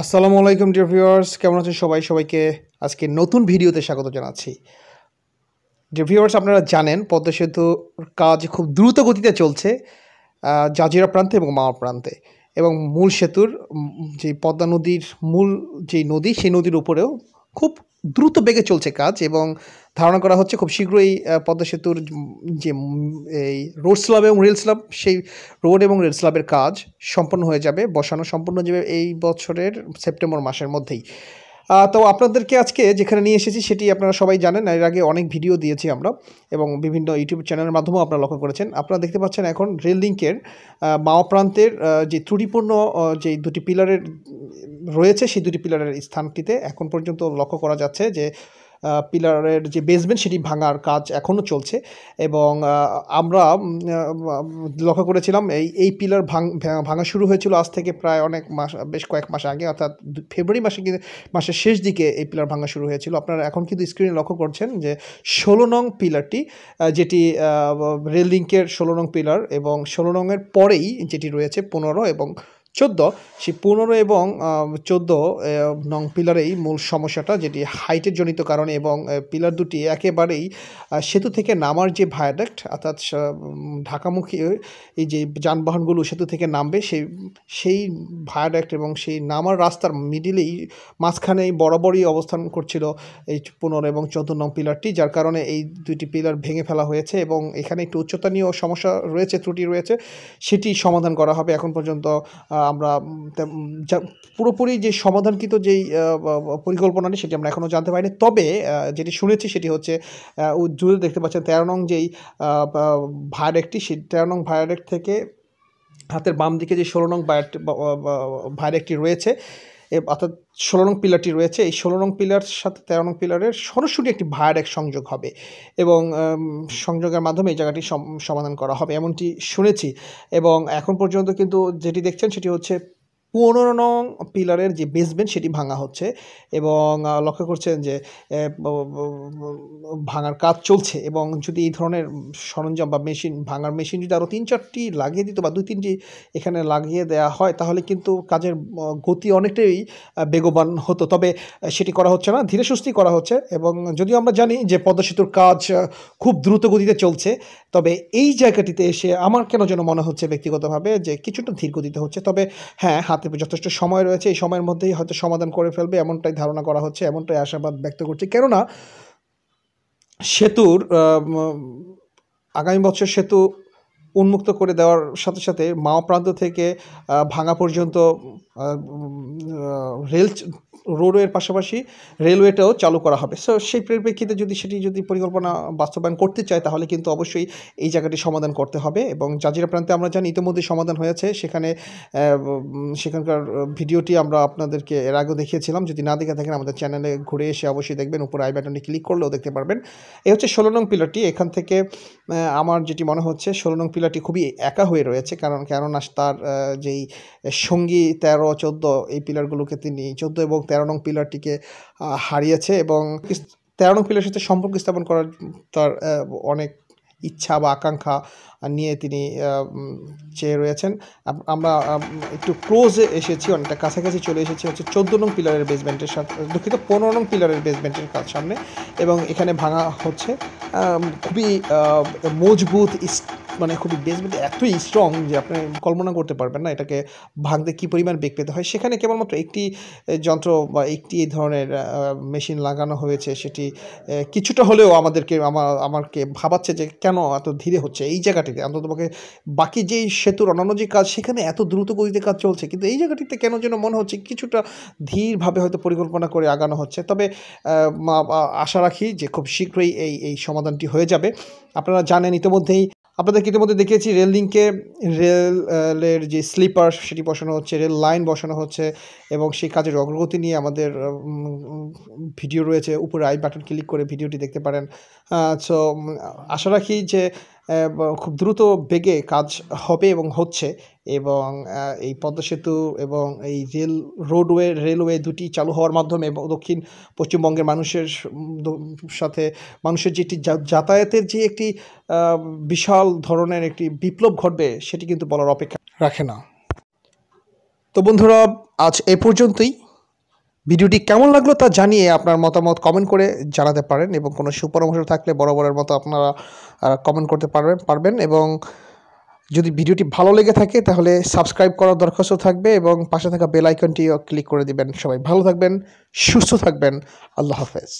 আসসালামু আলাইকুম dear viewers কেমন আছেন সবাই সবাইকে আজকে নতুন ভিডিওতে স্বাগত জানাচ্ছি ডিয়ার ভিউয়ার্স আপনারা জানেন পদ্মা সেতুর কাজ খুব দ্রুত গতিতে চলছে জাজিরা প্রান্তে এবং মাওয়া প্রান্তে এবং মূল সেতুর যে পদ্মা নদীর মূল যে নদী সেই নদীর উপরেও খুব দ্রুত বেগে চলছে কাজ এবং ধারণা করা হচ্ছে খুব শীঘ্রই পদ্মা সেতুর যে এই রোড স্ল্যাব এবং রেল স্ল্যাব সেই রোড এবং রেল স্ল্যাবের কাজ সম্পন্ন হয়ে যাবে বসানো সম্পূর্ণ যাবে এই বছরের সেপ্টেম্বর মাসের মধ্যেই তো আপনাদেরকে আজকে যেখানে নিয়ে এসেছি সেটি আপনারা সবাই জানেন এর আগে অনেক ভিডিও দিয়েছি আমরা এবং বিভিন্ন ইউটিউব চ্যানেলের মাধ্যমেও আপনারা লক্ষ্য করেছেন আপনারা দেখতে পাচ্ছেন এখন রেল লিঙ্কের মাও প্রান্তের যে ত্রুটিপূর্ণ যে দুটি পিলারের রয়েছে সেই দুটি পিলারের স্থানটিতে এখন পর্যন্ত লক্ষ্য করা যাচ্ছে যে পিলারের যে বেসমেন্ট সেটি ভাঙার কাজ এখনও চলছে এবং আমরা লক্ষ্য করেছিলাম এই এই পিলার ভাঙা শুরু হয়েছিল আজ থেকে প্রায় অনেক মাস বেশ কয়েক মাস আগে অর্থাৎ ফেব্রুয়ারি মাসে মাসের শেষ দিকে এই পিলার ভাঙা শুরু হয়েছিল আপনারা এখন কিন্তু স্ক্রিনে লক্ষ্য করছেন যে ষোলো নং পিলারটি যেটি রেল লিঙ্কের ষোলো নং পিলার এবং ষোলো নংয়ের পরেই যেটি রয়েছে পনেরো এবং চোদ্দ সেই পনেরো এবং চোদ্দ নং পিলারেই মূল সমস্যাটা যেটি হাইটের জনিত কারণে এবং পিলার দুটি একেবারেই সেতু থেকে নামার যে ভায়াডাক্ট অর্থাৎ ঢাকামুখী এই যে যানবাহনগুলো সেতু থেকে নামবে সেই সেই ভায়াডাক্ট এবং সেই নামার রাস্তার মিডিলেই মাঝখানে বরাবরই অবস্থান করছিল এই পনেরো এবং চোদ্দ নং পিলারটি যার কারণে এই দুটি পিলার ভেঙে ফেলা হয়েছে এবং এখানে একটু উচ্চতা নিয়েও সমস্যা রয়েছে ত্রুটি রয়েছে সেটি সমাধান করা হবে এখন পর্যন্ত আমরা পুরোপুরি যে সমাধানকৃত যেই পরিকল্পনাটি সেটি আমরা এখনও জানতে পারিনি তবে যেটি শুনেছি সেটি হচ্ছে জুড়ে দেখতে পাচ্ছেন তেরো নং যেই ভায়ারেক্টটি সেই তেরো নং ভায়ারেক্ট থেকে হাতের বাম দিকে যে ষোলো নং ভায়ারেক্টটি রয়েছে অর্থাৎ ষোলো নং পিলারটি রয়েছে এই ষোলো নং পিলার সাথে তেরো নং পিলারের সরাসরি একটি এক সংযোগ হবে এবং সংযোগের মাধ্যমে এই জায়গাটি সমাধান করা হবে এমনটি শুনেছি এবং এখন পর্যন্ত কিন্তু যেটি দেখছেন সেটি হচ্ছে পনেরো নং পিলারের যে বেসমেন্ট সেটি ভাঙা হচ্ছে এবং লক্ষ্য করছেন যে ভাঙার কাজ চলছে এবং যদি এই ধরনের সরঞ্জাম বা মেশিন ভাঙার মেশিন যদি আরও তিন চারটি লাগিয়ে দিত বা দুই তিনটি এখানে লাগিয়ে দেওয়া হয় তাহলে কিন্তু কাজের গতি অনেকটাই বেগবান হতো তবে সেটি করা হচ্ছে না ধীরে সুস্থি করা হচ্ছে এবং যদিও আমরা জানি যে পদ্মা সেতুর কাজ খুব দ্রুত গতিতে চলছে তবে এই জায়গাটিতে এসে আমার কেন যেন মনে হচ্ছে ব্যক্তিগতভাবে যে কিছুটা ধীর গতিতে হচ্ছে তবে হ্যাঁ হাত হাতে যথেষ্ট সময় রয়েছে এই সময়ের মধ্যেই হয়তো সমাধান করে ফেলবে এমনটাই ধারণা করা হচ্ছে এমনটাই আশাবাদ ব্যক্ত করছে কেননা সেতুর আগামী বছর সেতু উন্মুক্ত করে দেওয়ার সাথে সাথে মাও প্রান্ত থেকে ভাঙা পর্যন্ত রেল রোডওয়ের পাশাপাশি রেলওয়েটাও চালু করা হবে সো সেই পরিপ্রেক্ষিতে যদি সেটি যদি পরিকল্পনা বাস্তবায়ন করতে চায় তাহলে কিন্তু অবশ্যই এই জায়গাটি সমাধান করতে হবে এবং জাজিরা প্রান্তে আমরা জানি ইতিমধ্যে সমাধান হয়েছে সেখানে সেখানকার ভিডিওটি আমরা আপনাদেরকে এর আগে দেখিয়েছিলাম যদি না দেখে থাকেন আমাদের চ্যানেলে ঘুরে এসে অবশ্যই দেখবেন উপরে আই বাটনে ক্লিক করলেও দেখতে পারবেন এ হচ্ছে ষোলো নং পিলারটি এখান থেকে আমার যেটি মনে হচ্ছে ষোলো নং পিলার পিলারটি খুবই একা হয়ে রয়েছে কারণ কেননা তার যেই সঙ্গী তেরো চোদ্দো এই পিলারগুলোকে তিনি চোদ্দো এবং তেরো নং পিলারটিকে হারিয়েছে এবং তেরো নং পিলারের সাথে সম্পর্ক স্থাপন করার তার অনেক ইচ্ছা বা আকাঙ্ক্ষা নিয়ে তিনি চেয়ে রয়েছেন আমরা একটু ক্লোজে এসেছি অনেকটা কাছাকাছি চলে এসেছি হচ্ছে চোদ্দো নং পিলারের বেসমেন্টের সাথে দুঃখিত পনেরো নং পিলারের বেসমেন্টের কাজ সামনে এবং এখানে ভাঙা হচ্ছে খুবই মজবুত মানে খুবই বেসমেন্ট মানে এতই স্ট্রং যে আপনি কল্পনা করতে পারবেন না এটাকে ভাঙতে কী পরিমাণ বেগ পেতে হয় সেখানে কেবলমাত্র একটি যন্ত্র বা একটি এই ধরনের মেশিন লাগানো হয়েছে সেটি কিছুটা হলেও আমাদেরকে আমার আমাকে ভাবাচ্ছে যে কেন এত ধীরে হচ্ছে এই জায়গাটিতে অন্ততপক্ষে বাকি যেই সেতুর অন্যান্য যে কাজ সেখানে এত দ্রুত গতিতে কাজ চলছে কিন্তু এই জায়গাটিতে কেন যেন মনে হচ্ছে কিছুটা ধীরভাবে হয়তো পরিকল্পনা করে আগানো হচ্ছে তবে আশা রাখি যে খুব শীঘ্রই এই এই সমাধানটি হয়ে যাবে আপনারা জানেন ইতিমধ্যেই আপনাদেরকে ইতিমধ্যে দেখিয়েছি রেল লিঙ্কে রেলের যে স্লিপার সেটি বসানো হচ্ছে রেল লাইন বসানো হচ্ছে এবং সেই কাজের অগ্রগতি নিয়ে আমাদের ভিডিও রয়েছে উপরে আই বাটন ক্লিক করে ভিডিওটি দেখতে পারেন সো আশা রাখি যে খুব দ্রুত বেগে কাজ হবে এবং হচ্ছে এবং এই পদ্মা সেতু এবং এই রেল রোডওয়ে রেলওয়ে দুটি চালু হওয়ার মাধ্যমে দক্ষিণ পশ্চিমবঙ্গের মানুষের সাথে মানুষের যেটি যাতায়াতের যে একটি বিশাল ধরনের একটি বিপ্লব ঘটবে সেটি কিন্তু বলার অপেক্ষা রাখে না তো বন্ধুরা আজ এ পর্যন্তই ভিডিওটি কেমন লাগলো তা জানিয়ে আপনার মতামত কমেন্ট করে জানাতে পারেন এবং কোনো সুপরামর্শ থাকলে বরাবরের মতো আপনারা কমেন্ট করতে পারবেন পারবেন এবং যদি ভিডিওটি ভালো লেগে থাকে তাহলে সাবস্ক্রাইব করার দরখাস্ত থাকবে এবং পাশে থাকা বেল আইকনটিও ক্লিক করে দিবেন সবাই ভালো থাকবেন সুস্থ থাকবেন আল্লাহ হাফেজ